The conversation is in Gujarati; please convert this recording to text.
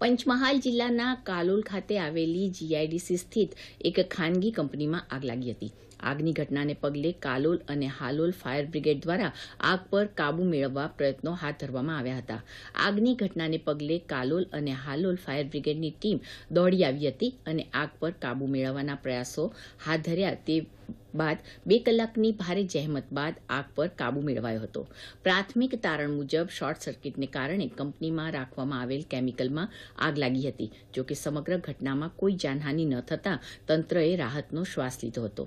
પંચમહાલ જિલ્લાના કાલોલ ખાતે આવેલી જીઆઈડીસી સ્થિત એક ખાનગી કંપનીમાં આગ લાગી હતી આગની ઘટનાને પગલે કાલોલ અને હાલોલ ફાયર બ્રિગેડ દ્વારા આગ પર કાબુ મેળવવા પ્રયત્નો હાથ ધરવામાં આવ્યા હતા આગની ઘટનાને પગલે કાલોલ અને હાલોલ ફાયર બ્રિગેડની ટીમ દોડી આવી હતી અને આગ પર કાબુ મેળવવાના પ્રયાસો હાથ ધર્યા તે બાદ બે કલાકની ભારે જહેમત બાદ આગ પર કાબુ મેળવાયો હતો પ્રાથમિક તારણ મુજબ શોર્ટ સર્કિટને કારણે કંપનીમાં રાખવામાં આવેલ કેમિકલમાં આગ લાગી હતી જોકે સમગ્ર ઘટનામાં કોઈ જાનહાનિ ન થતાં તંત્રએ રાહતનો શ્વાસ લીધો હતો